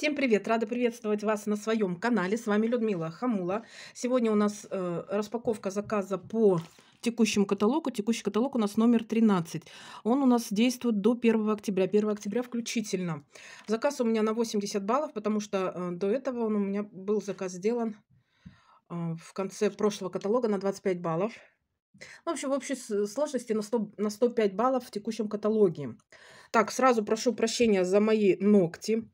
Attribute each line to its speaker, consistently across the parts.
Speaker 1: Всем привет! Рада приветствовать вас на своем канале. С вами Людмила Хамула. Сегодня у нас э, распаковка заказа по текущему каталогу. Текущий каталог у нас номер 13. Он у нас действует до 1 октября. 1 октября включительно. Заказ у меня на 80 баллов, потому что э, до этого он у меня был заказ сделан э, в конце прошлого каталога на 25 баллов. В общем, в общей сложности на, 100, на 105 баллов в текущем каталоге. Так, сразу прошу прощения за мои ногти.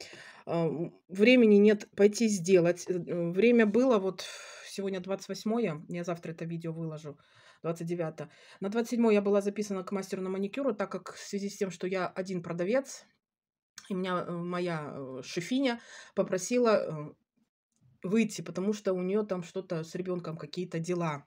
Speaker 1: Времени нет пойти сделать. Э, э, время было вот сегодня 28-е, я завтра это видео выложу, 29-е. На 27 я была записана к мастеру на маникюру, так как в связи с тем, что я один продавец, и меня э, моя шефиня попросила выйти, потому что у нее там что-то с ребенком, какие-то дела.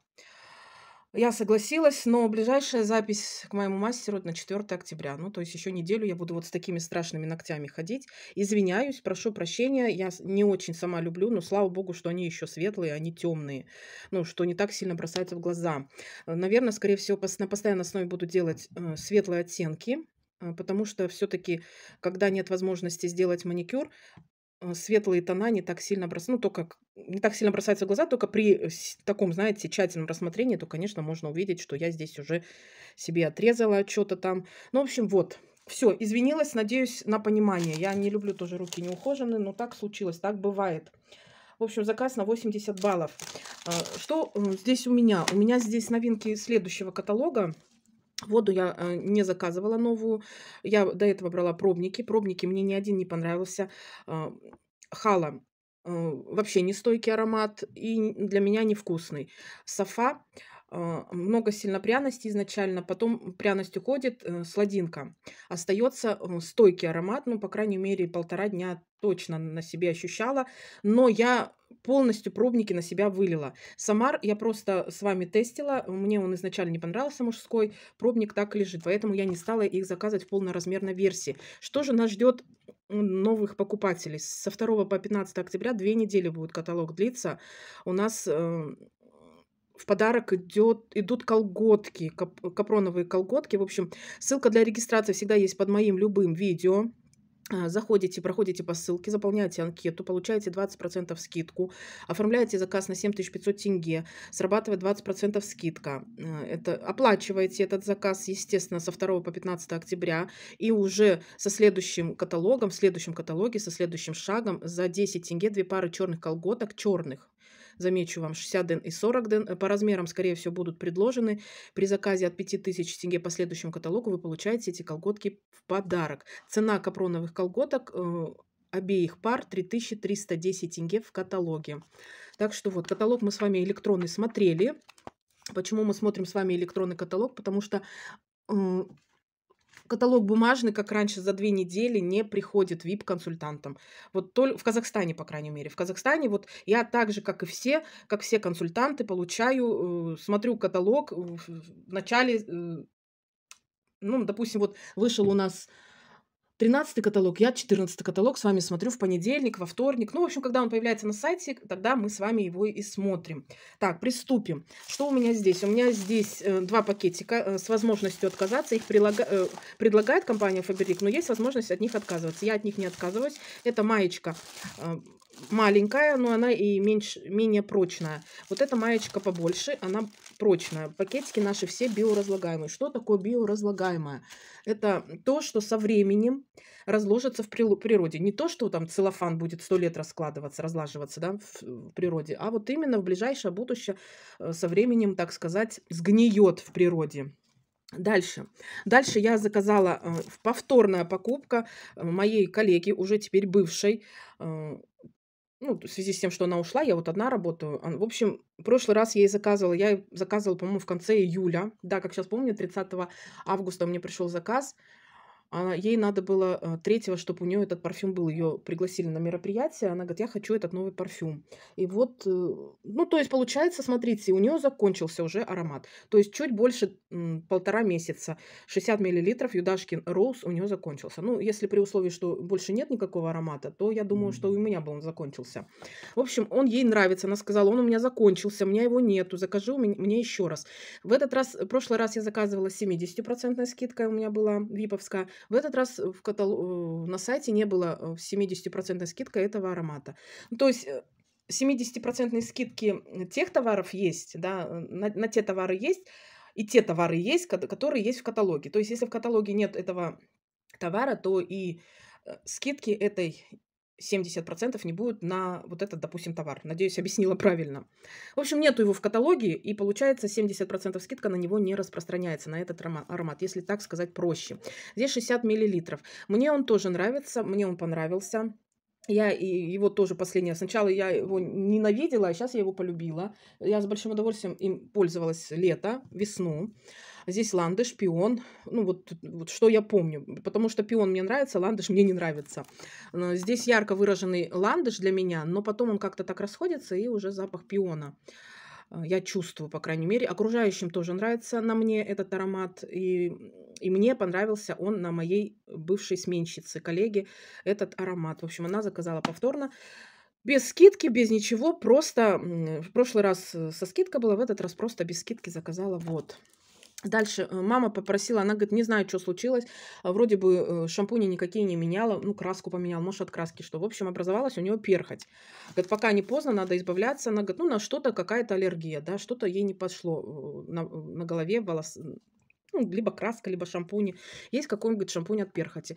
Speaker 1: Я согласилась, но ближайшая запись к моему мастеру на 4 октября. Ну, то есть еще неделю я буду вот с такими страшными ногтями ходить. Извиняюсь, прошу прощения, я не очень сама люблю, но слава богу, что они еще светлые, они темные. Ну, что не так сильно бросается в глаза. Э, Наверное, скорее всего, на постоянной основе буду делать э, светлые оттенки, э, потому что все-таки, когда нет возможности сделать маникюр, Э, светлые тона не так сильно бросаются, ну, только не так сильно бросаются в глаза, только при э, таком, знаете, тщательном рассмотрении, то, конечно, можно увидеть, что я здесь уже себе отрезала что-то там. Ну, в общем, вот, все, извинилась, надеюсь на понимание. Я не люблю тоже руки неухоженные, но так случилось, так бывает. В общем, заказ на 80 баллов. Э, что здесь у меня? У меня здесь новинки следующего каталога. Воду я э, не заказывала новую. Я до этого брала пробники. Пробники мне ни один не понравился. Э, хала э, вообще нестойкий аромат и для меня невкусный. Софа а, много сильно пряности изначально, потом пряность уходит, э, сладинка. Остается э, стойкий аромат, ну, по крайней мере, полтора дня точно на себе ощущала, но я полностью пробники на себя вылила. Самар я просто с вами тестила, мне он изначально не понравился мужской, пробник так и лежит, поэтому я не стала их заказывать в полноразмерной версии. Что же нас ждет новых покупателей? Со 2 по 15 октября две недели будет каталог длиться. У нас э, в подарок идет, идут колготки, кап, капроновые колготки. В общем, ссылка для регистрации всегда есть под моим любым видео. А, заходите, проходите по ссылке, заполняете анкету, получаете 20% скидку, оформляете заказ на 7500 тенге, срабатывает 20% скидка. А, это, оплачиваете этот заказ, естественно, со 2 по 15 октября и уже со следующим каталогом, в следующем каталоге, со следующим шагом за 10 тенге две пары черных колготок, черных, замечу вам, 60 ден и 40 ден. Э, по размерам, скорее всего, будут предложены. При заказе от 5000 тенге по следующему каталогу вы получаете эти колготки в подарок. Цена капроновых колготок э, обеих пар 3310 тенге в каталоге. Так что вот, каталог мы с вами электронный смотрели. Почему мы смотрим с вами электронный каталог? Потому что э, Каталог бумажный, как раньше, за две недели не приходит VIP-консультантам. Вот только в Казахстане, по крайней мере. В Казахстане вот я так же, как и все, как все консультанты, получаю, э, смотрю каталог в, начале, э, ну, допустим, вот вышел у нас 13 каталог, я 14 каталог с вами смотрю в понедельник, во вторник. Ну, в общем, когда он появляется на сайте, тогда мы с вами его и смотрим. Так, приступим. Что у меня здесь? У меня здесь э, два пакетика э, с возможностью отказаться. Их прилага... э, предлагает компания Faberlic, но есть возможность от них отказываться. Я от них не отказываюсь. Это маечка э, маленькая, но она и меньше, менее прочная. Вот эта маечка побольше, она прочная. Пакетики наши все биоразлагаемые. Что такое биоразлагаемое? Это то, что со временем разложится в природе. Не то, что там целлофан будет сто лет раскладываться, разлаживаться да, в природе, а вот именно в ближайшее будущее э, со временем, так сказать, сгниет в природе. Дальше. Дальше я заказала э, повторная покупка э, моей коллеги, уже теперь бывшей, ну, в связи с тем, что она ушла, я вот одна работаю. В общем, в прошлый раз я ей заказывала, я заказывала, по-моему, в конце июля. Да, как сейчас помню, 30 августа мне пришел заказ. Она, ей надо было а, третьего, чтобы у нее этот парфюм был. Ее пригласили на мероприятие. Она говорит, я хочу этот новый парфюм. И вот, э, ну, то есть, получается, смотрите, у нее закончился уже аромат. То есть, чуть больше м, полтора месяца. 60 миллилитров Юдашкин Роуз у нее закончился. Ну, если при условии, что больше нет никакого аромата, то я думаю, что у меня бы он закончился. В общем, он ей нравится. Она сказала, он у меня закончился, у меня его нету, закажи мне еще раз. В этот раз, в прошлый раз я заказывала 70% скидкой, у меня была виповская. В этот раз э, в каталог... Э, на сайте не было 70% э, скидка этого аромата. Ну, то есть 70% скидки тех товаров есть, да, на, на те товары есть, и те товары есть, которые есть в каталоге. То есть, если в каталоге нет этого товара, то и скидки этой 70% не будут на вот этот, допустим, товар. Надеюсь, объяснила правильно. В общем, нету его в каталоге, и получается 70% скидка на него не распространяется, на этот аромат, если так сказать проще. Здесь 60 мл. Мне он тоже нравится, мне он понравился. Я и его тоже последнее. Сначала я его ненавидела, а сейчас я его полюбила. Я с большим удовольствием им пользовалась лето, весну. Здесь ландыш, пион. Ну, вот, вот что я помню. Потому что пион мне нравится, ландыш мне не нравится. Здесь ярко выраженный ландыш для меня, но потом он как-то так расходится, и уже запах пиона э, я чувствую, по крайней мере. Окружающим тоже нравится на мне этот аромат. И, и мне понравился он на моей бывшей сменщице, коллеге, этот аромат. В общем, она заказала повторно. Без скидки, без ничего, просто в прошлый раз э, со скидка была, в этот раз просто без скидки заказала вот. Дальше э, мама попросила, она говорит, не знаю, что случилось. А вроде бы э, шампуни никакие не меняла, ну, краску поменяла, может, от краски что. В общем, образовалась у нее перхоть. Говорит, пока не поздно, надо избавляться. Она говорит, ну, на что-то какая-то аллергия, да, что-то ей не пошло э, на, на голове, волос, ну, либо краска, либо шампуни. Есть какой-нибудь шампунь от перхоти.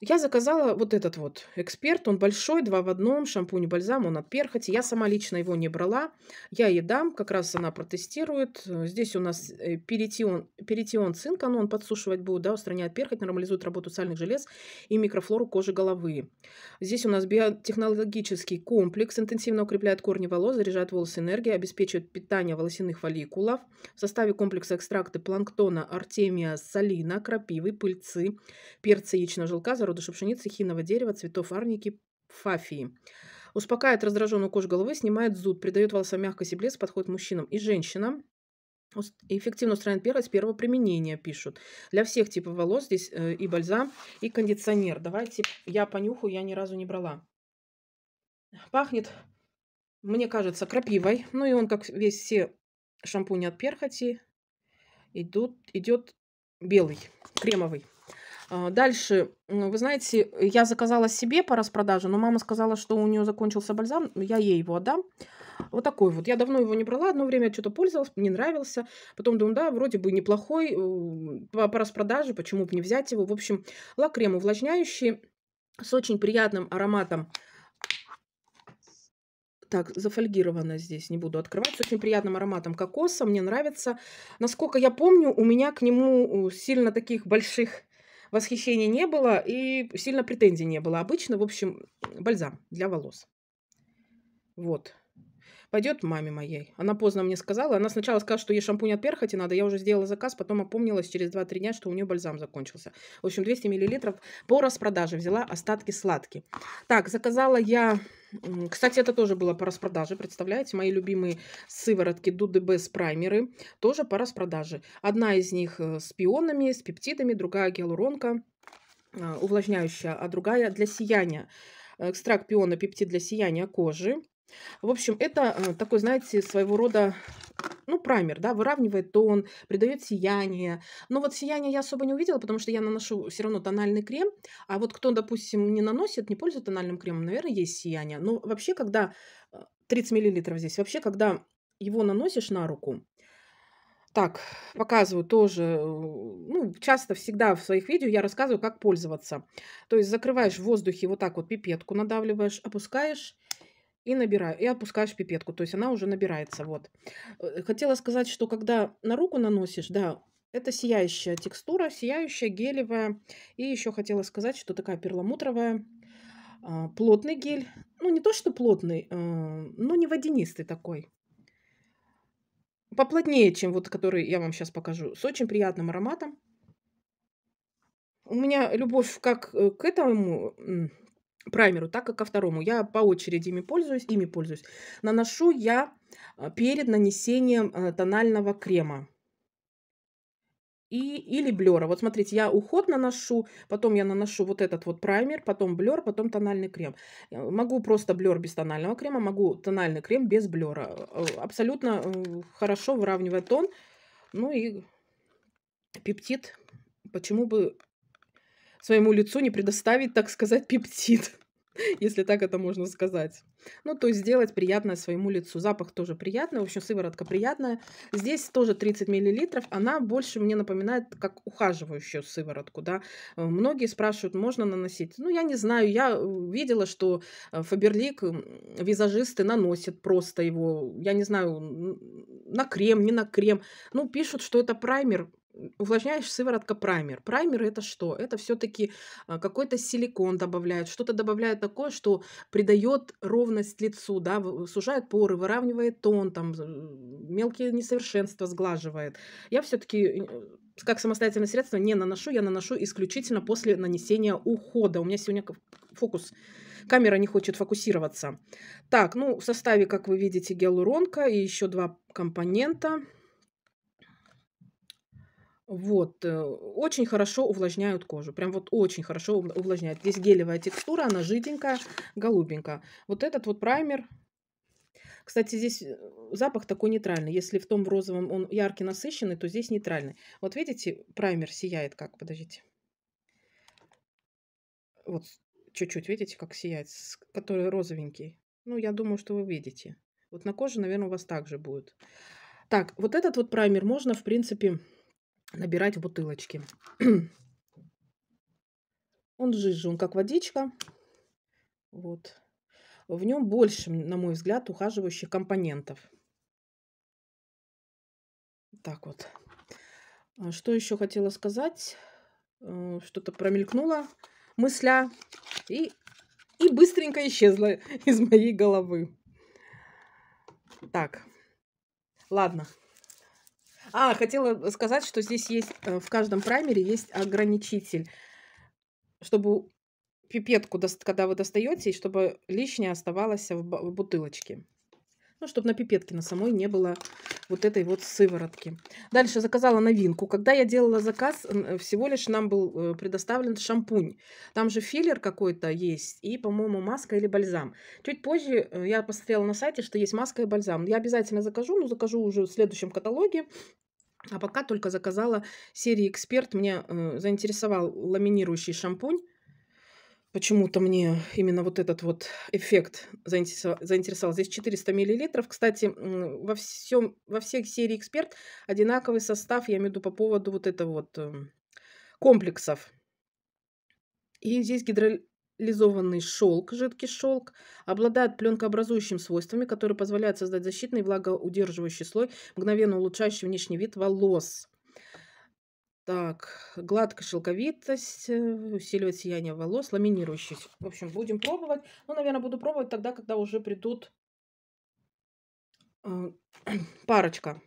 Speaker 1: Я заказала вот этот вот эксперт, он большой, два в одном, шампунь и бальзам, он от перхоти. Я сама лично его не брала, я ей дам, как раз она протестирует. Э, здесь у нас э, перитион, перитион цинкан, он подсушивать будет, да, устраняет перхоть, нормализует работу сальных желез и микрофлору кожи головы. Здесь у нас биотехнологический комплекс, интенсивно укрепляет корни волос, заряжает волосы энергией, обеспечивает питание волосяных фолликулов. В составе комплекса экстракты планктона, артемия, салина, крапивы, пыльцы, перца яичного желтка, зародыша пшеницы, хиного дерева, цветов арники, фафии. Успокаивает раздраженную кожу головы, снимает зуд, придает волосам мягкость и блеск, подходит мужчинам и женщинам. Эффективно устраняет первость первого применения, пишут. Для всех типов волос здесь э, и бальзам, и кондиционер. Давайте я понюхаю, я ни разу не брала. Пахнет, мне кажется, крапивой. Ну и он, как весь все шампуни от перхоти, идут, идет белый, кремовый. А, дальше, ну, вы знаете, я заказала себе по распродаже, но мама сказала, что у нее закончился бальзам, ну, я ей его отдам. Вот такой вот. Я давно его не брала, одно время что-то пользовалась, мне нравился. Потом думаю, да, вроде бы неплохой, э, по, по распродаже, почему бы не взять его. В общем, лак-крем увлажняющий с очень приятным ароматом так, зафольгировано здесь, не буду открывать, с очень приятным ароматом кокоса, мне нравится. Насколько я помню, у меня к нему сильно таких больших восхищения не было и сильно претензий не было. Обычно, в общем, бальзам для волос. Вот. Пойдет маме моей. Она поздно мне сказала. Она сначала сказала, что ей шампунь от перхоти надо. Я уже сделала заказ, потом опомнилась через 2-3 дня, что у нее бальзам закончился. В общем, 200 мл по распродаже. Взяла остатки сладкие. Так, заказала я... Кстати, это тоже было по распродаже, представляете? Мои любимые сыворотки Дуды Бес праймеры тоже по распродаже. Одна из них э, с пионами, с пептидами, другая гиалуронка э, увлажняющая, а другая для сияния. Экстракт пиона пептид для сияния кожи. В общем, это э, такой, знаете, своего рода ну, праймер, да, выравнивает тон, придает сияние. Но вот сияние я особо не увидела, потому что я наношу все равно тональный крем. А вот кто, допустим, не наносит, не пользуется тональным кремом, наверное, есть сияние. Но вообще, когда 30 э, миллилитров здесь, вообще, когда его наносишь на руку, так, показываю тоже, э, ну, часто всегда в своих видео я рассказываю, как пользоваться. То есть закрываешь в воздухе вот так вот пипетку надавливаешь, опускаешь, и набираю, и опускаешь пипетку, то есть она уже набирается, вот. Э, хотела сказать, что когда на руку наносишь, да, это сияющая текстура, сияющая, гелевая, и еще хотела сказать, что такая перламутровая, а, плотный гель, ну не то, что плотный, а, но не водянистый такой, поплотнее, чем вот который я вам сейчас покажу, с очень приятным ароматом. У меня любовь как э, к этому праймеру, так как ко второму. Я по очереди ими пользуюсь, ими пользуюсь. Наношу я а, перед нанесением э, тонального крема. И, или блера. Вот смотрите, я уход наношу, потом я наношу вот этот вот праймер, потом блер, потом тональный крем. Э, могу просто блер без тонального крема, могу тональный крем без блера. Э, абсолютно хорошо выравнивает тон. Ну и пептид, почему бы своему лицу не предоставить, так сказать, пептид, если так это можно сказать. Ну, то есть сделать приятное своему лицу. Запах тоже приятный, в общем, сыворотка приятная. Здесь тоже 30 мл, она больше мне напоминает как ухаживающую сыворотку, да. Э, многие спрашивают, можно наносить? Ну, я не знаю, я э, видела, что э, Фаберлик визажисты наносят просто его, я не знаю, на крем, не на крем. Ну, пишут, что это праймер, увлажняешь сыворотка праймер. Праймер это что? Это все-таки а, какой-то силикон добавляют, что-то добавляют такое, что придает ровность лицу, да, сужает поры, выравнивает тон, там мелкие несовершенства сглаживает. Я все-таки э, как самостоятельное средство не наношу, я наношу исключительно после нанесения ухода. У меня сегодня фокус камера не хочет фокусироваться. Так, ну в составе, как вы видите, гиалуронка и еще два компонента – вот, э, очень хорошо увлажняют кожу, прям вот очень хорошо увлажняют. Здесь гелевая текстура, она жиденькая, голубенькая. Вот этот вот праймер, кстати, здесь э, запах такой нейтральный. Если в том розовом он яркий, насыщенный, то здесь нейтральный. Вот видите, праймер сияет как, подождите. Вот чуть-чуть, видите, как сияет, который розовенький. Ну, я думаю, что вы видите. Вот на коже, наверное, у вас также будет. Так, вот этот вот праймер можно, в принципе, набирать в бутылочки. Он жиже, он как водичка. Вот. В нем больше, на мой взгляд, ухаживающих компонентов. Так вот. А что еще хотела сказать? Э, что-то промелькнуло мысля и, и быстренько исчезла из моей головы. Так, ладно, а, хотела сказать, что здесь есть э, в каждом праймере есть ограничитель, чтобы пипетку, когда вы достаете, и чтобы лишнее оставалось в бутылочке. Ну, чтобы на пипетке на самой не было вот этой вот сыворотки. Дальше заказала новинку. Когда я делала заказ, э, всего лишь нам был э, предоставлен шампунь. Там же филлер какой-то есть и, по-моему, маска или бальзам. Чуть позже э, я посмотрела на сайте, что есть маска и бальзам. Я обязательно закажу, но закажу уже в следующем каталоге. А пока только заказала серии «Эксперт». Меня э, заинтересовал ламинирующий шампунь. Почему-то мне именно вот этот вот эффект заинтересовал. Здесь 400 миллилитров. Кстати, во, всем, во всех серии «Эксперт» одинаковый состав, я имею в виду по поводу вот этого вот эм, комплексов. И здесь гидролизованный шелк, жидкий шелк, обладает пленкообразующими свойствами, которые позволяют создать защитный влагоудерживающий слой, мгновенно улучшающий внешний вид волос. Так, гладкая шелковитость, э, усиливает сияние волос, ламинирующий. В общем, будем пробовать. Ну, наверное, буду пробовать тогда, когда уже придут э, парочка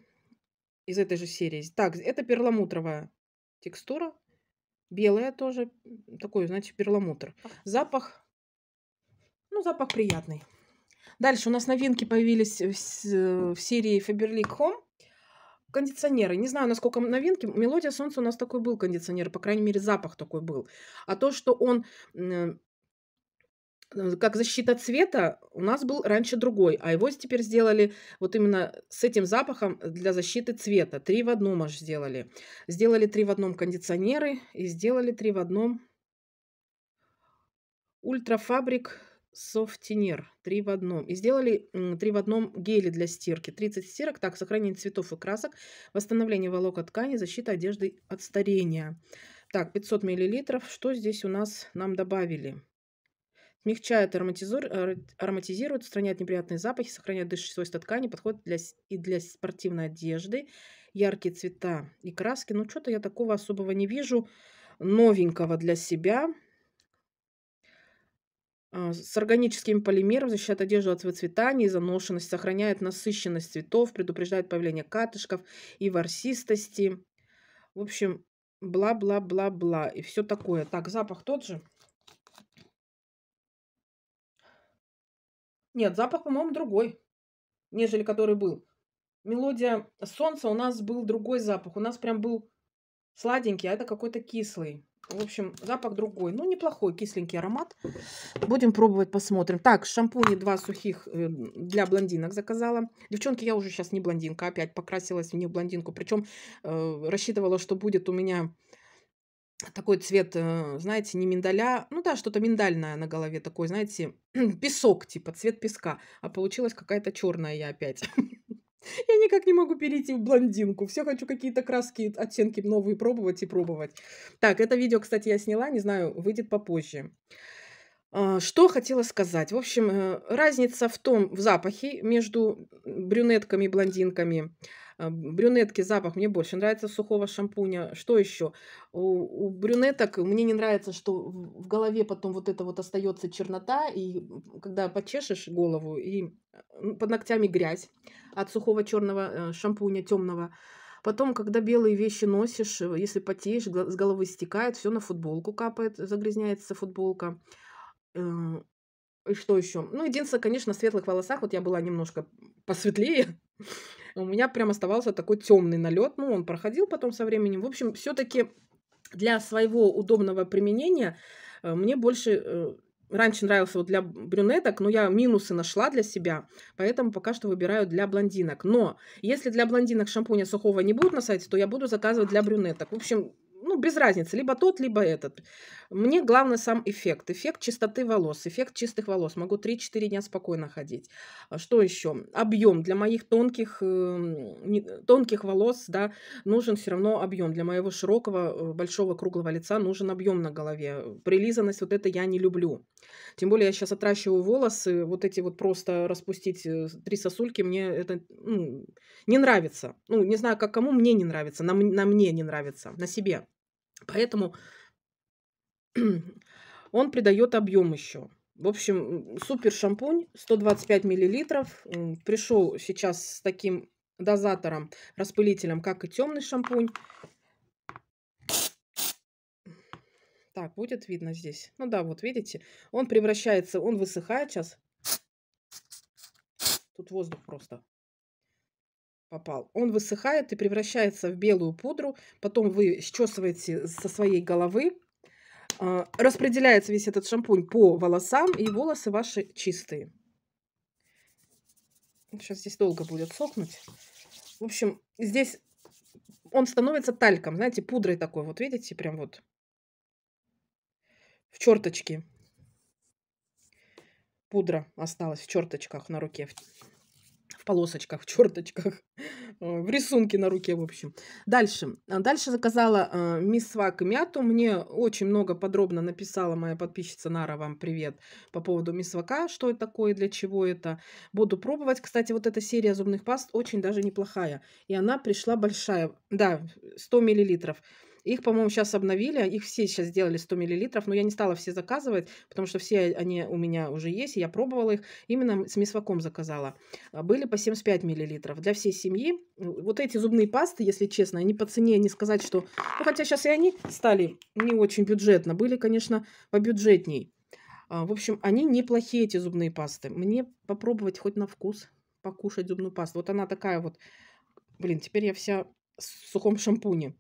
Speaker 1: из этой же серии. Так, это перламутровая текстура. Белая тоже. Такой, значит, перламутр. А. Запах, ну, запах приятный. Дальше у нас новинки появились в, э, в серии Faberlic Home. Кондиционеры. Не знаю, насколько новинки. Мелодия солнца у нас такой был кондиционер. По крайней мере, запах такой был. А то, что он э, как защита цвета у нас был раньше другой, а его теперь сделали вот именно с этим запахом для защиты цвета. Три в одном аж сделали. Сделали три в одном кондиционеры и сделали три в одном ультрафабрик Софтинер, три в одном. И сделали три в одном гели для стирки. 30 стирок, так, сохранение цветов и красок, восстановление волокон ткани, защита одежды от старения. Так, 500 мл. Что здесь у нас нам добавили? Смягчает, э, ароматизирует, устраняет неприятные запахи, сохраняет дышащий свойства ткани, подходит для, и для спортивной одежды. Яркие цвета и краски. Ну, что-то я такого особого не вижу новенького для себя. А, с органическими полимером защищает одежду от цветания и заношенности, сохраняет насыщенность цветов, предупреждает появление катышков и ворсистости. В общем, бла-бла-бла-бла и все такое. Так, запах тот же. Нет, запах, по-моему, другой, нежели который был. Мелодия солнца у нас был другой запах. У нас прям был сладенький, а это какой-то кислый. В общем, запах другой. Ну, неплохой, кисленький аромат. Будем пробовать, посмотрим. Так, шампуни два сухих э, для блондинок заказала. Девчонки, я уже сейчас не блондинка, опять покрасилась в них блондинку. Причем э, рассчитывала, что будет у меня такой цвет, э, знаете, не миндаля. Ну да, что-то миндальное на голове такой, знаете, песок, типа цвет песка. А получилась какая-то черная я опять. Я никак не могу перейти в блондинку. Все хочу какие-то краски, оттенки новые пробовать и пробовать. Так, это видео, кстати, я сняла, не знаю, выйдет попозже. А, что хотела сказать? В общем, э, разница в том, в запахе между брюнетками и блондинками. А, брюнетки запах мне больше нравится сухого шампуня. Что еще? У, у брюнеток мне не нравится, что в голове потом вот это вот остается чернота, и когда почешешь голову, и под ногтями грязь от сухого черного э, шампуня темного. Потом, когда белые вещи носишь, э, если потеешь, с головы стекает, все на футболку капает, загрязняется футболка. Эм, и что еще? Ну, единственное, конечно, в светлых волосах, вот я была немножко посветлее, у меня прям оставался такой темный налет. Ну, он проходил потом со временем. В общем, все-таки для своего удобного применения э, мне больше э, раньше нравился вот для брюнеток, но я минусы нашла для себя, поэтому пока что выбираю для блондинок. Но если для блондинок шампуня сухого не будет на сайте, то я буду заказывать для брюнеток. В общем, ну, без разницы, либо тот, либо этот. Мне главное сам эффект. Эффект чистоты волос, эффект чистых волос. Могу 3-4 дня спокойно ходить. А что еще? Объем для моих тонких, эм, тонких волос, да, нужен все равно объем. Для моего широкого, э, большого, круглого лица нужен объем на голове. Прилизанность вот это я не люблю. Тем более я сейчас отращиваю волосы, вот эти вот просто распустить э, три сосульки, мне это ну, не нравится. Ну, не знаю, как кому, мне не нравится, на, на мне не нравится, на себе. Поэтому Он придает объем еще. В общем, супер шампунь, 125 миллилитров. Пришел сейчас с таким дозатором, распылителем, как и темный шампунь. Так, будет видно здесь. Ну да, вот видите, он превращается, он высыхает сейчас. Тут воздух просто попал. Он высыхает и превращается в белую пудру. Потом вы счесываете со своей головы а, распределяется весь этот шампунь по волосам, и волосы ваши чистые. Сейчас здесь долго будет сохнуть. В общем, здесь он становится тальком, знаете, пудрой такой. Вот видите, прям вот в черточке. Пудра осталась в черточках на руке полосочках, в черточках, э, в рисунке на руке, в общем. Дальше. Дальше заказала э, мисс Свак и мяту. Мне очень много подробно написала моя подписчица Нара, вам привет, по поводу мисс Свака, что это такое, для чего это. Буду пробовать. Кстати, вот эта серия зубных паст очень даже неплохая. И она пришла большая. Да, 100 миллилитров. Их, по-моему, сейчас обновили, их все сейчас сделали 100 мл, но я не стала все заказывать, потому что все они у меня уже есть, и я пробовала их, именно с мисваком заказала. А, были по 75 мл для всей семьи. Вот эти зубные пасты, если честно, они по цене не сказать, что... Ну, хотя сейчас и они стали не очень бюджетно, были, конечно, побюджетней. А, в общем, они неплохие, эти зубные пасты. Мне попробовать хоть на вкус покушать зубную пасту. Вот она такая вот... Блин, теперь я вся в сухом шампуне.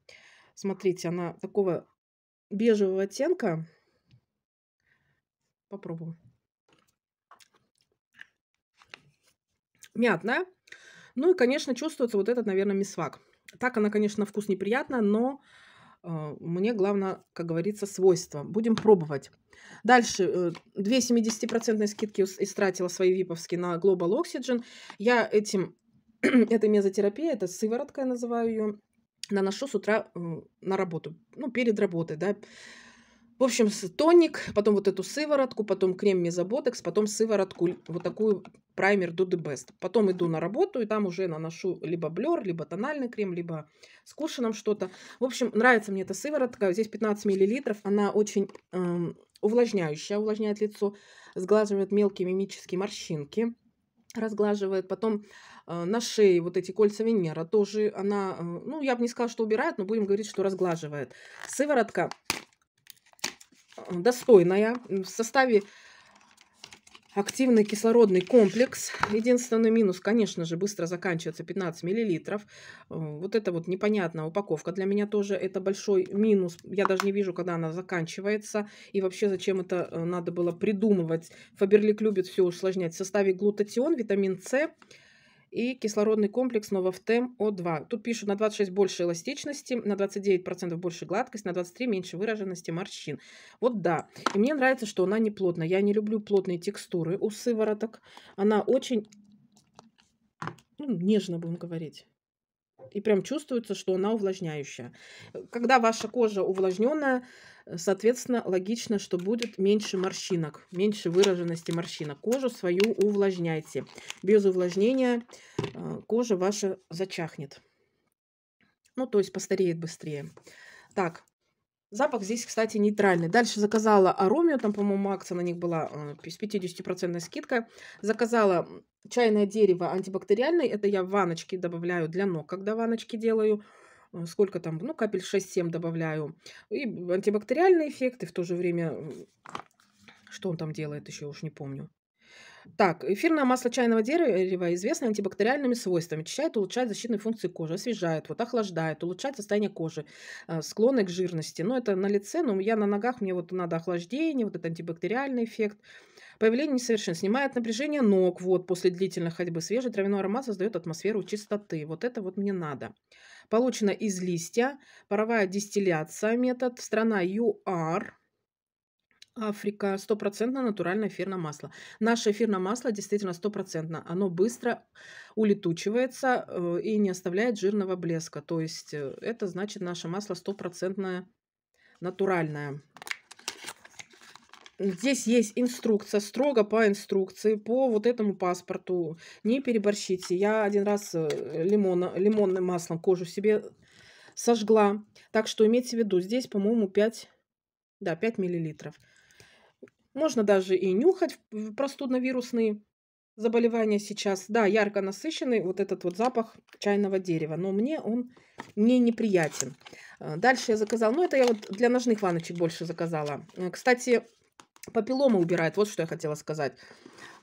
Speaker 1: Смотрите, она такого бежевого оттенка. Попробую. Мятная. Ну и, конечно, чувствуется вот этот, наверное, мисвак. Так она, конечно, на вкус неприятна, но э, мне главное, как говорится, свойства. Будем пробовать. Дальше. Э, 2 70% скидки истратила свои виповские на Global Oxygen. Я этим, этой мезотерапия, это сыворотка я называю ее, наношу с утра на работу, ну, перед работой, да. В общем, тоник, потом вот эту сыворотку, потом крем мезоботекс, потом сыворотку, вот такую праймер Do The Best. Потом иду на работу, и там уже наношу либо блер, либо тональный крем, либо с кушаном что-то. В общем, нравится мне эта сыворотка. Здесь 15 миллилитров, она очень эм, увлажняющая, увлажняет лицо, сглаживает мелкие мимические морщинки, разглаживает. Потом а, на шее вот эти кольца Венера тоже она, э, ну, я бы не сказала, что убирает, но будем говорить, что разглаживает. Сыворотка э, достойная, в составе активный кислородный комплекс. Единственный минус, конечно же, быстро заканчивается 15 миллилитров э, Вот это вот непонятная упаковка для меня тоже. Это большой минус. Я даже не вижу, когда она заканчивается. И вообще, зачем это надо было придумывать. Фаберлик любит все усложнять. В составе глутатион, витамин С, и кислородный комплекс Нововтем О2. Тут пишут на 26 больше эластичности, на 29% больше гладкость, на 23 меньше выраженности морщин. Вот да. И мне нравится, что она не плотная. Я не люблю плотные текстуры у сывороток. Она очень ну, нежно, будем говорить. И прям чувствуется, что она увлажняющая. Э, когда ваша кожа увлажненная, э, соответственно, логично, что будет меньше морщинок, меньше выраженности морщинок. Кожу свою увлажняйте. Без увлажнения э, кожа ваша зачахнет. Ну, то есть постареет быстрее. Так, Запах здесь, кстати, нейтральный. Дальше заказала Аромию, там, по-моему, акция на них была э, с 50% скидкой. Заказала чайное дерево антибактериальное. Это я в ваночки добавляю для ног, когда ваночки делаю. Э, сколько там, ну, капель 6-7 добавляю. И антибактериальный эффект, и в то же время... Что он там делает еще, уж не помню. Так, эфирное масло чайного дерева известно антибактериальными свойствами. Очищает, улучшает защитные функции кожи, освежает, вот охлаждает, улучшает состояние кожи, э, склонны к жирности. Но это на лице, но я на ногах, мне вот надо охлаждение, вот этот антибактериальный эффект. Появление несовершен. Снимает напряжение ног, вот, после длительной ходьбы. Свежий травяной аромат создает атмосферу чистоты. Вот это вот мне надо. Получено из листья. Паровая дистилляция метод. Страна ЮАР. Африка, стопроцентно натуральное эфирное масло. Наше эфирное масло действительно стопроцентно. Оно быстро улетучивается э, и не оставляет жирного блеска. То есть э, это значит наше масло стопроцентное натуральное. Здесь есть инструкция, строго по инструкции, по вот этому паспорту. Не переборщите. Я один раз э, лимона лимонным маслом кожу себе сожгла. Так что имейте в виду, здесь, по-моему, 5, да, 5 миллилитров. Можно даже и нюхать простудно-вирусные заболевания сейчас. Да, ярко насыщенный вот этот вот запах чайного дерева, но мне он не неприятен. Э, дальше я заказала, ну это я вот для ножных ваночек больше заказала. Э, кстати, папиллома убирает, вот что я хотела сказать.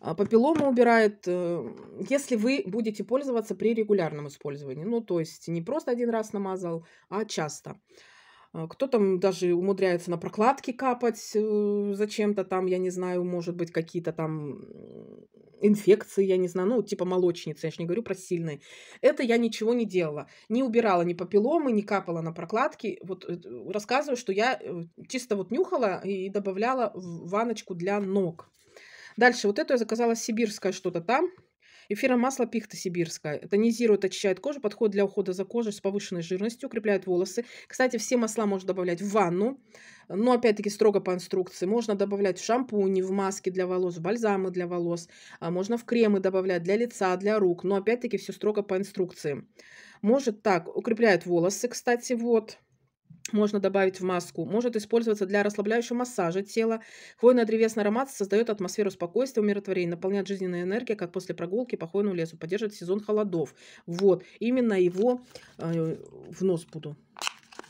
Speaker 1: Э, папиллома убирает, если вы будете пользоваться при регулярном использовании. Ну, то есть не просто один раз намазал, а часто. Часто. А, кто там даже умудряется на прокладки капать э, зачем-то там, я не знаю, может быть, какие-то там инфекции, я не знаю, ну, типа молочницы, я же не говорю про сильные. Это я ничего не делала. Не убирала ни папилломы, не капала на прокладки. Вот э, рассказываю, что я э, чисто вот нюхала и добавляла в ваночку для ног. Дальше, вот это я заказала сибирское что-то там. Эфирное масло пихта сибирская. Тонизирует, очищает кожу, подходит для ухода за кожей с повышенной жирностью, укрепляет волосы. Кстати, все масла можно добавлять в ванну, но опять-таки строго по инструкции. Можно добавлять в шампуни, в маски для волос, в бальзамы для волос. А можно в кремы добавлять для лица, для рук, но опять-таки все строго по инструкции. Может так, укрепляет волосы, кстати, вот можно добавить в маску. Может использоваться для расслабляющего массажа тела. Хвойный древесный аромат создает атмосферу спокойствия, умиротворения, наполняет жизненной энергией, как после прогулки по хвойному лесу, поддерживает сезон холодов. Вот, именно его э, в нос буду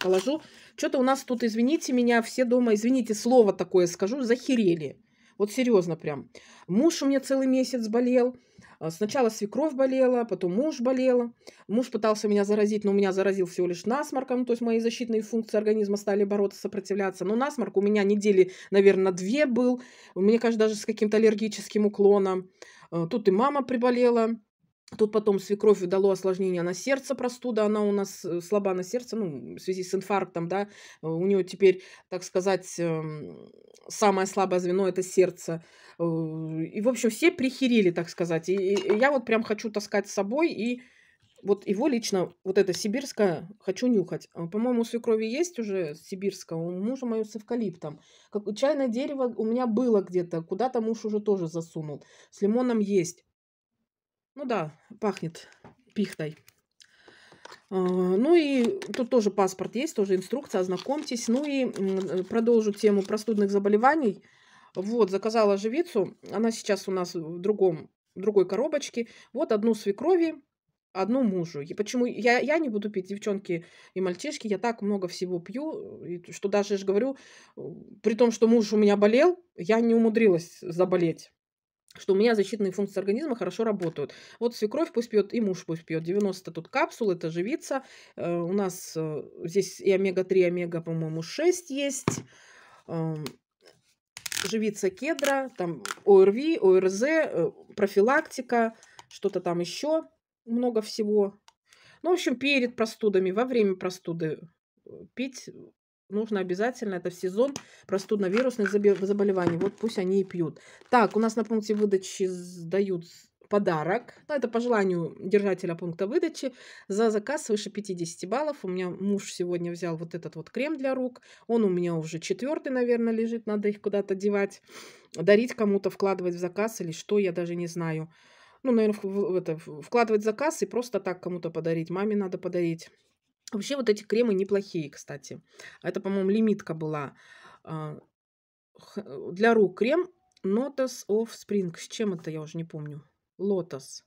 Speaker 1: положу. Что-то у нас тут, извините меня, все дома, извините, слово такое скажу, захерели. Вот серьезно прям. Муж у меня целый месяц болел, а, сначала свекровь болела, потом муж болела. Муж пытался меня заразить, но у меня заразил всего лишь насморком, то есть мои защитные функции организма стали бороться, сопротивляться. Но насморк у меня недели, наверное, две был. Мне кажется, даже с каким-то аллергическим уклоном. А, тут и мама приболела. Тут потом свекровь дало осложнение на сердце, простуда, она у нас э, слаба на сердце, ну, в связи с инфарктом, да, а, у нее теперь, так сказать, эм, самое слабое звено – это сердце. Э, и, в общем, все прихерили, так сказать. И, и я вот прям хочу таскать с собой и вот его лично, вот это сибирское, хочу нюхать. Э, по-моему, у свекрови есть уже сибирское, у мужа мое с эвкалиптом. Как, чайное дерево у меня было где-то, куда-то муж уже тоже засунул. С лимоном есть. Ну да, пахнет пихтой. Э, ну и тут тоже паспорт есть, тоже инструкция, ознакомьтесь. Ну и продолжу тему простудных заболеваний. Вот, заказала живицу. Она сейчас у нас в другом, в другой коробочке. Вот одну свекрови, одну мужу. И почему я, я не буду пить, девчонки и мальчишки, я так много всего пью, что даже, я же говорю, при том, что муж у меня болел, я не умудрилась заболеть что у меня защитные функции организма хорошо работают. Вот свекровь пусть пьет, и муж пусть пьет. 90 тут капсул, это живица. Э, у нас э, здесь и омега-3, омега, омега по-моему, 6 есть. Э, живица кедра, там ОРВИ, ОРЗ, э, профилактика, что-то там еще, много всего. Ну, в общем, перед простудами, во время простуды э, пить нужно обязательно. Это в сезон простудно-вирусных заболеваний. Вот пусть они и пьют. Так, у нас на пункте выдачи сдают подарок. ну Это по желанию держателя пункта выдачи. За заказ свыше 50 баллов. У меня муж сегодня взял вот этот вот крем для рук. Он у меня уже четвертый, наверное, лежит. Надо их куда-то девать. Дарить кому-то, вкладывать в заказ или что, я даже не знаю. Ну, наверное, в, в это, вкладывать в заказ и просто так кому-то подарить. Маме надо подарить. Вообще вот эти кремы неплохие, кстати. Это, по-моему, лимитка была. А, для рук крем Notas of Spring. С чем это, я уже не помню. Лотос.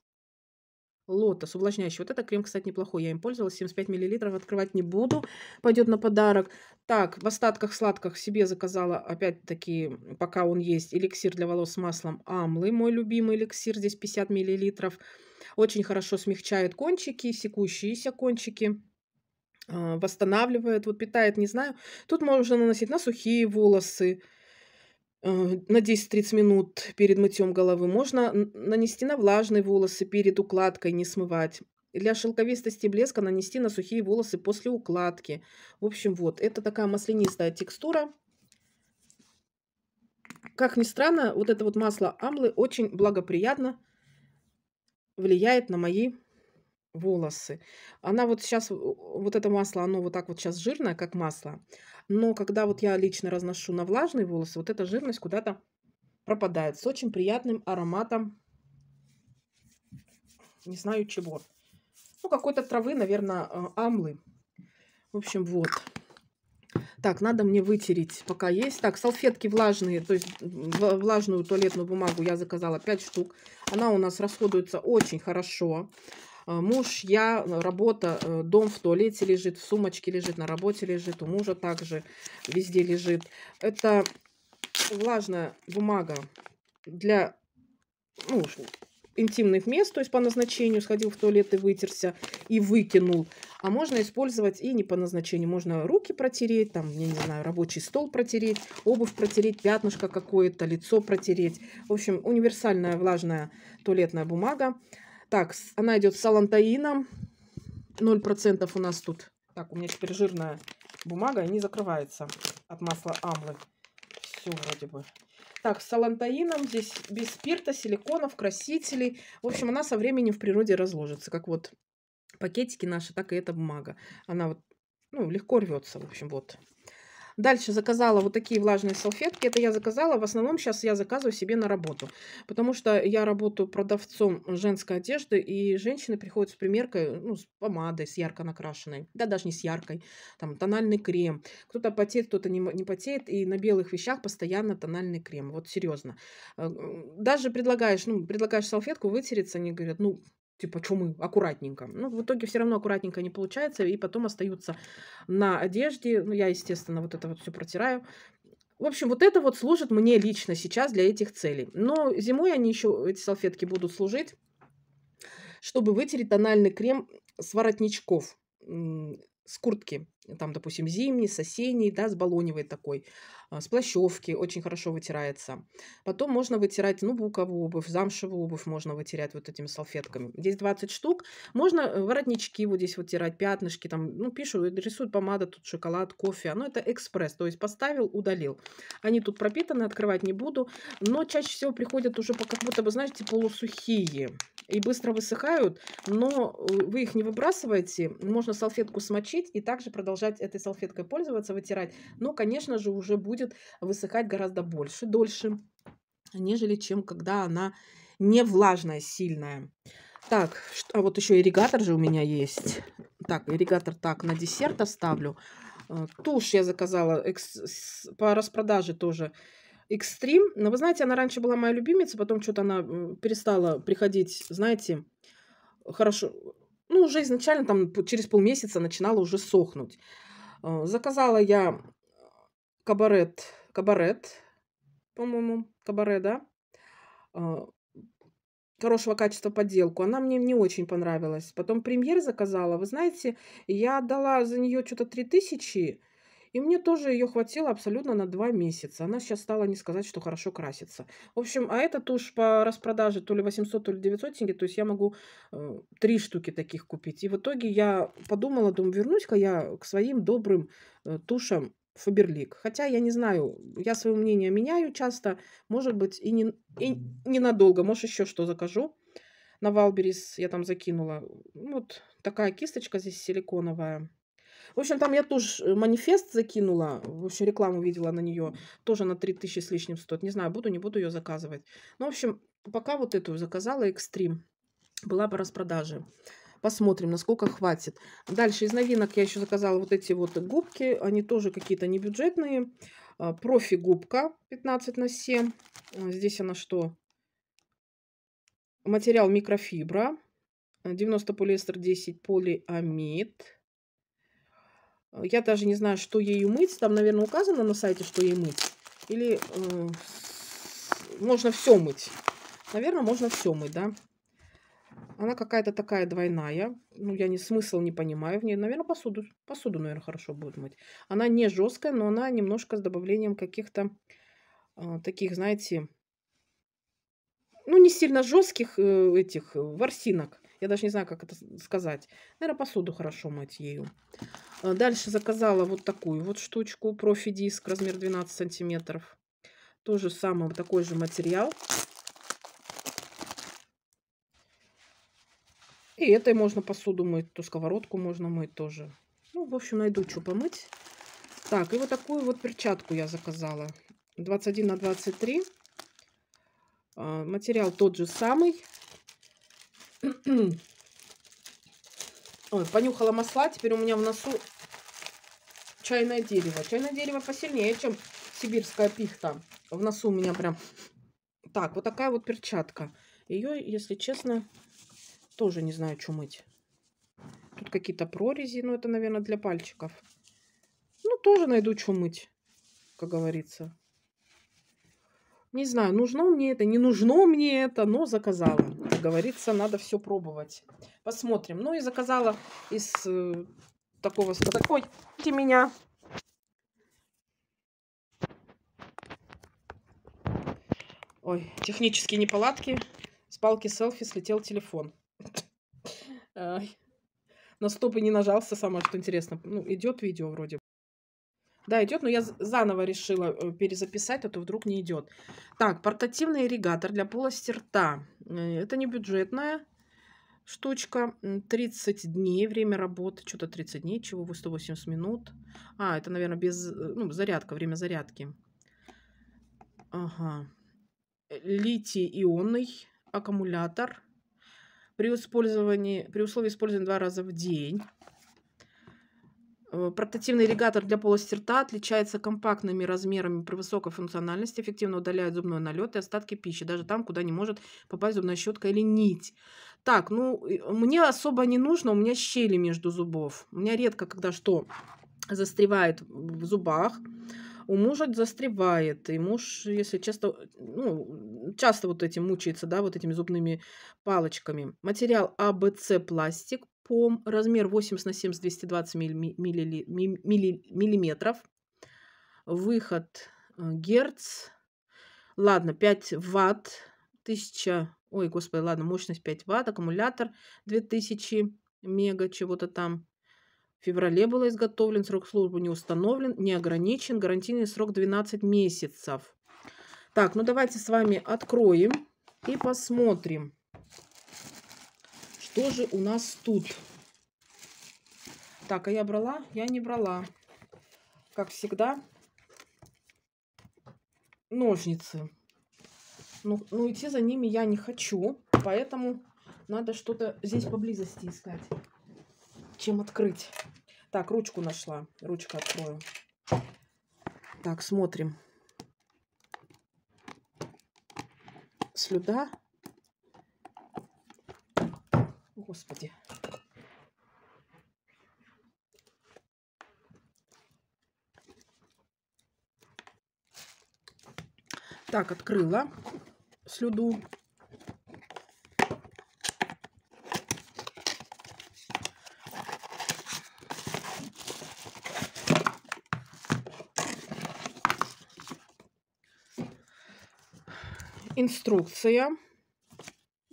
Speaker 1: Лотос, увлажняющий. Вот это крем, кстати, неплохой. Я им пользовалась. 75 миллилитров. Открывать не буду. Пойдет на подарок. Так, в остатках сладких себе заказала, опять-таки, пока он есть, эликсир для волос с маслом Амлы. Мой любимый эликсир. Здесь 50 миллилитров, Очень хорошо смягчает кончики, секущиеся кончики а, восстанавливает, вот питает, не знаю. Тут можно наносить на сухие волосы, Э, на 10-30 минут перед мытьем головы можно нанести на влажные волосы перед укладкой, не смывать. Для шелковистости блеска нанести на сухие волосы после укладки. В общем, вот, это такая маслянистая текстура. Как ни странно, вот это вот масло амлы очень благоприятно влияет на мои волосы. Она вот сейчас, вот это масло, оно вот так вот сейчас жирное, как масло. Но когда вот я лично разношу на влажные волосы, вот эта жирность куда-то пропадает с очень приятным ароматом, не знаю чего. Ну, какой-то травы, наверное, э, амлы. В общем, вот. Так, надо мне вытереть, пока есть. Так, салфетки влажные, то есть влажную туалетную бумагу я заказала 5 штук. Она у нас расходуется очень хорошо. Э, муж, я, э, работа, э, дом в туалете лежит, в сумочке лежит, на работе лежит, у мужа также везде лежит. Это влажная бумага для ну, интимных мест, то есть по назначению сходил в туалет и вытерся, и выкинул. А можно использовать и не по назначению. Можно руки протереть, там, я не знаю, рабочий стол протереть, обувь протереть, пятнышко какое-то, лицо протереть. В общем, универсальная влажная туалетная бумага. Так, она идет с салантаином. 0% у нас тут. Так, у меня теперь жирная бумага, и не закрывается от масла амлы. Все вроде бы. Так, с салантаином, здесь без спирта, силиконов, красителей. В общем, она со временем в природе разложится. Как вот пакетики наши, так и эта бумага. Она вот, ну, легко рвется, в общем, вот. Дальше заказала вот такие влажные салфетки. Это я заказала. В основном сейчас я заказываю себе на работу. Потому что я работаю продавцом женской одежды. И женщины приходят с примеркой, ну, с помадой, с ярко накрашенной. Да, даже не с яркой. Там тональный крем. Кто-то потеет, кто-то не, не потеет. И на белых вещах постоянно тональный крем. Вот серьезно. Э, даже предлагаешь, ну, предлагаешь салфетку вытереться. Они говорят, ну, типа, что мы аккуратненько. Ну, в итоге все равно аккуратненько не получается, и потом остаются на одежде. Ну, я, естественно, вот это вот все протираю. В общем, вот это вот служит мне лично сейчас для этих целей. Но зимой они еще, эти салфетки, будут служить, чтобы вытереть тональный крем с воротничков, с куртки там, допустим, зимний, с осенний, да, с баллоневой такой, а, с плащевки, очень хорошо вытирается. Потом можно вытирать, ну, буковую обувь, замшевую обувь можно вытирать вот этими салфетками. Здесь 20 штук. Можно э, воротнички вот здесь вытирать, пятнышки там, ну, пишут, э, рисуют помада, тут шоколад, кофе. Но это экспресс, то есть поставил, удалил. Они тут пропитаны, открывать не буду. Но чаще всего приходят уже по как будто бы, знаете, полусухие и быстро высыхают, но э, вы их не выбрасываете, можно салфетку смочить и также продолжать продолжать этой салфеткой пользоваться, вытирать, но, конечно же, уже будет высыхать гораздо больше, дольше, нежели чем когда она не влажная, сильная. Так, а вот еще ирригатор же у меня есть. Так, ирригатор так на десерт оставлю. Э, тушь я заказала по распродаже тоже. Экстрим. Но вы знаете, она раньше была моя любимица, потом что-то она перестала приходить, знаете, хорошо ну, уже изначально там через полмесяца начинала уже сохнуть. Э, заказала я кабарет, кабарет, по-моему, кабарет, да, э, хорошего качества подделку. Она мне не очень понравилась. Потом премьер заказала. Вы знаете, я отдала за нее что-то 3000, и мне тоже ее хватило абсолютно на два месяца. Она сейчас стала не сказать, что хорошо красится. В общем, а эта тушь по распродаже то ли 800, то ли 900 тенге. То есть я могу э, три штуки таких купить. И в итоге я подумала, думаю, вернусь-ка я к своим добрым э, тушам Фаберлик. Хотя я не знаю, я свое мнение меняю часто. Может быть, и, не, и ненадолго. Может, еще что закажу. На Валберис я там закинула. Вот такая кисточка здесь силиконовая. В общем, там я тоже э, манифест закинула, в общем, рекламу видела на нее, тоже на 3000 с лишним стоит. Не знаю, буду, не буду ее заказывать. Ну, в общем, пока вот эту заказала экстрим. Была по распродаже. Посмотрим, насколько хватит. Дальше из новинок я еще заказала вот эти вот губки. Они тоже какие-то небюджетные. А, профи губка 15 на 7. А, здесь она что? Материал микрофибра. 90 полиэстер, 10 полиамид. Э, я даже не знаю, что ею мыть. Там, наверное, указано на сайте, что ей мыть. Или э, можно все мыть. Наверное, можно все мыть, да. Она какая-то такая двойная. Ну, я не смысл не понимаю в ней. Наверное, посуду. Посуду, наверное, хорошо будет мыть. Она не жесткая, но она немножко с добавлением каких-то э, таких, знаете, ну, не сильно жестких э, этих э, ворсинок. Я даже не знаю, как это сказать. Наверное, посуду хорошо мыть ею. А дальше заказала вот такую вот штучку. Профи-диск, размер 12 сантиметров. Тоже самое, такой же материал. И этой можно посуду мыть, ту сковородку можно мыть тоже. Ну, в общем, найду, что помыть. Так, и вот такую вот перчатку я заказала. 21 на 23. А, материал тот же самый. Ой, понюхала масла, теперь у меня в носу чайное дерево. Чайное дерево посильнее, чем сибирская пихта. В носу у меня прям... Так, вот такая вот перчатка. Ее, если честно, тоже не знаю, что мыть. Тут какие-то прорези, но ну, это, наверное, для пальчиков. Ну, тоже найду, что мыть, как говорится. Не знаю, нужно мне это, не нужно мне это, но заказала. Как говорится, надо все пробовать. Посмотрим. Ну и заказала из э, такого... Такой, меня. Ой, технические неполадки. С палки селфи слетел телефон. На стопы не нажался, самое что интересно. Ну, идет видео вроде. Да, идет, но я заново решила э, перезаписать, а то вдруг не идет. Так, портативный ирригатор для полости рта. Э, это не бюджетная штучка. 30 дней время работы. Что-то 30 дней, чего вы 180 минут. А, это, наверное, без ну, зарядка, время зарядки. Ага. Литий-ионный аккумулятор. При, использовании, при условии использования два раза в день. Э, портативный ирригатор для полости рта отличается компактными размерами при высокой функциональности, эффективно удаляет зубной налет и остатки пищи, даже там, куда не может попасть зубная щетка или нить. Так, ну, э, мне особо не нужно, у меня щели между зубов. У меня редко, когда что застревает в зубах. У мужа застревает, и муж, если честно, ну, часто вот этим мучается, да, вот этими зубными палочками. Материал АБЦ пластик, по размер 80 на 70 220 милли, милли, милли, миллиметров. Выход э, герц. Ладно, 5 ватт. 1000, ой, господи, ладно, мощность 5 ватт, аккумулятор 2000 мега чего-то там. В феврале было изготовлен, срок службы не установлен, не ограничен, гарантийный срок 12 месяцев. Так, ну давайте с вами откроем и посмотрим. Что же у нас тут? Так, а я брала? Я не брала. Как всегда. Ножницы. Ну, ну идти за ними я не хочу. Поэтому надо что-то здесь поблизости искать. Чем открыть. Так, ручку нашла. Ручку открою. Так, смотрим. Слюда господи. Так, открыла слюду. Инструкция.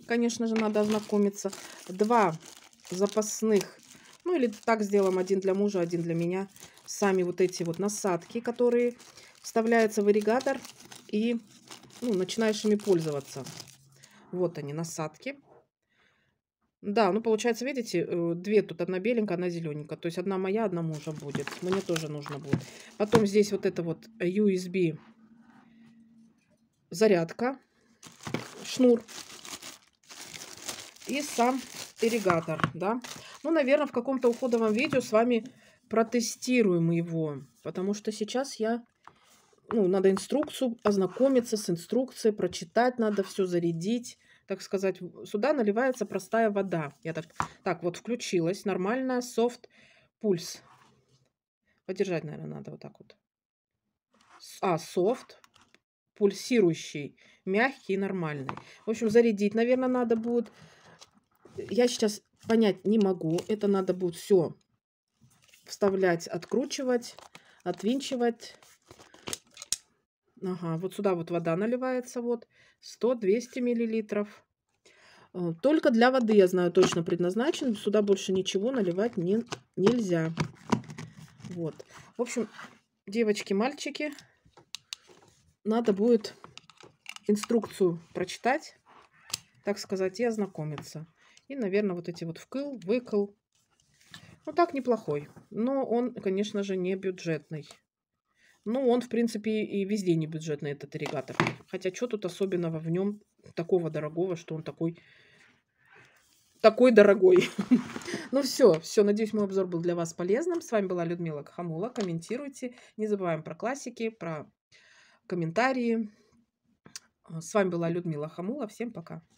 Speaker 1: Конечно же, надо ознакомиться два запасных, ну или так сделаем, один для мужа, один для меня, сами вот эти вот насадки, которые вставляются в ирригатор и ну, начинаешь ими пользоваться. Вот они, насадки. Да, ну получается, видите, э, две тут, одна беленькая, одна зелененькая. То есть одна моя, одна мужа будет. Мне тоже нужно будет. Потом здесь вот это вот USB зарядка, шнур и сам ирригатор, да. Ну, наверное, в каком-то уходовом видео с вами протестируем его, потому что сейчас я, ну, надо инструкцию, ознакомиться с инструкцией, прочитать надо, все зарядить, так сказать. Сюда наливается простая вода. Я так, так вот включилась, нормальная, софт, пульс. Подержать, наверное, надо вот так вот. А, софт, пульсирующий, мягкий и нормальный. В общем, зарядить, наверное, надо будет я сейчас понять не могу. Это надо будет все вставлять, откручивать, отвинчивать. Ага, вот сюда вот вода наливается, вот 100-200 миллилитров. Э, только для воды, я знаю, точно предназначен. Сюда больше ничего наливать не, нельзя. Вот. В общем, девочки, мальчики, надо будет инструкцию прочитать, так сказать, и ознакомиться. И, наверное, вот эти вот вкл, выкл. Ну, так неплохой. Но он, конечно же, не бюджетный. Ну, он, в принципе, и везде не бюджетный, этот ирригатор. Хотя, что тут особенного в нем такого дорогого, что он такой такой дорогой. ну все, все, надеюсь, мой обзор был для вас полезным. С вами была Людмила Кахамула. Комментируйте. Не забываем про классики, про комментарии. С вами была Людмила Хамула. Всем пока.